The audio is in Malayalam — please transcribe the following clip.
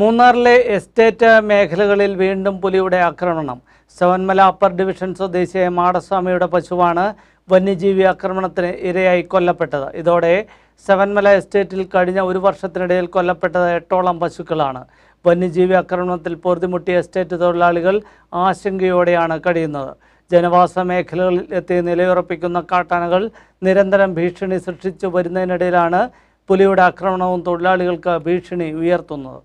മൂന്നാറിലെ എസ്റ്റേറ്റ് മേഖലകളിൽ വീണ്ടും പുലിയുടെ ആക്രമണം സെവൻമല അപ്പർ ഡിവിഷൻ സ്വദേശിയായ മാടസ്വാമിയുടെ പശുവാണ് വന്യജീവി ആക്രമണത്തിന് ഇരയായി കൊല്ലപ്പെട്ടത് ഇതോടെ ശവന്മല എസ്റ്റേറ്റിൽ കഴിഞ്ഞ ഒരു വർഷത്തിനിടയിൽ കൊല്ലപ്പെട്ടത് എട്ടോളം പശുക്കളാണ് വന്യജീവി ആക്രമണത്തിൽ പൊറുതിമുട്ടിയ എസ്റ്റേറ്റ് തൊഴിലാളികൾ ആശങ്കയോടെയാണ് കഴിയുന്നത് ജനവാസ മേഖലകളിൽ എത്തി നിലയുറപ്പിക്കുന്ന കാട്ടാനകൾ നിരന്തരം ഭീഷണി സൃഷ്ടിച്ചു വരുന്നതിനിടയിലാണ് പുലിയുടെ ആക്രമണവും തൊഴിലാളികൾക്ക് ഭീഷണി ഉയർത്തുന്നത്